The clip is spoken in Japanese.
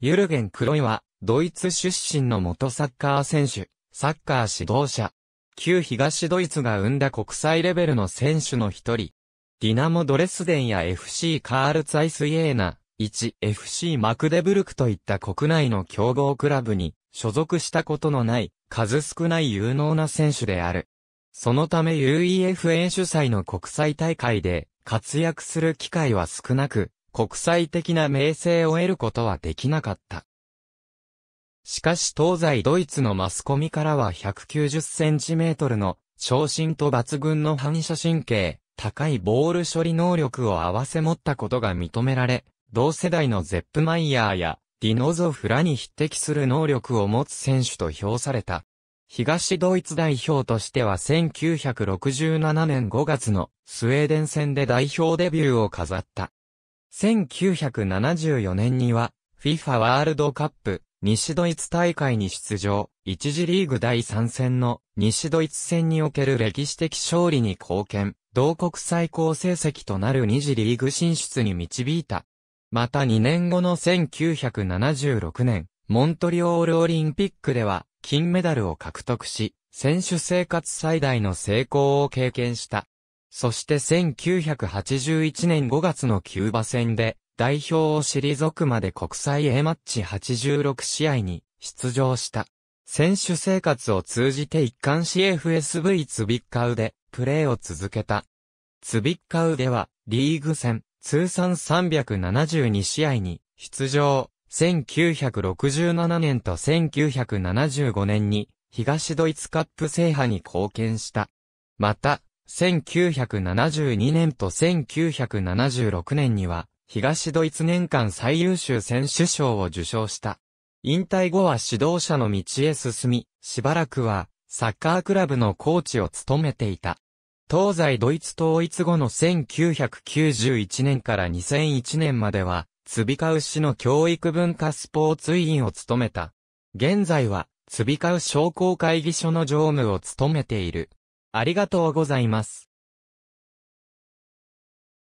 ユルゲン・クロイは、ドイツ出身の元サッカー選手、サッカー指導者。旧東ドイツが生んだ国際レベルの選手の一人。ディナモ・ドレスデンや FC カールツァイス・イエーナ、1、FC マクデブルクといった国内の強豪クラブに所属したことのない、数少ない有能な選手である。そのため UEFA 主催の国際大会で活躍する機会は少なく、国際的な名声を得ることはできなかった。しかし東西ドイツのマスコミからは190センチメートルの昇進と抜群の反射神経、高いボール処理能力を併せ持ったことが認められ、同世代のゼップマイヤーやディノゾフラに匹敵する能力を持つ選手と評された。東ドイツ代表としては1967年5月のスウェーデン戦で代表デビューを飾った。1974年には、FIFA ワールドカップ、西ドイツ大会に出場、一次リーグ第3戦の西ドイツ戦における歴史的勝利に貢献、同国最高成績となる二次リーグ進出に導いた。また2年後の1976年、モントリオールオリンピックでは金メダルを獲得し、選手生活最大の成功を経験した。そして1981年5月のキューバ戦で、代表を退くまで国際 A マッチ86試合に出場した。選手生活を通じて一貫し FSV ツビッカウでプレーを続けた。ツビッカウではリーグ戦通算372試合に出場。1967年と1975年に東ドイツカップ制覇に貢献した。また、1972年と1976年には、東ドイツ年間最優秀選手賞を受賞した。引退後は指導者の道へ進み、しばらくは、サッカークラブのコーチを務めていた。東西ドイツ統一後の1991年から2001年までは、つびかう市の教育文化スポーツ委員を務めた。現在は、つびかう商工会議所の常務を務めている。ありがとうございます。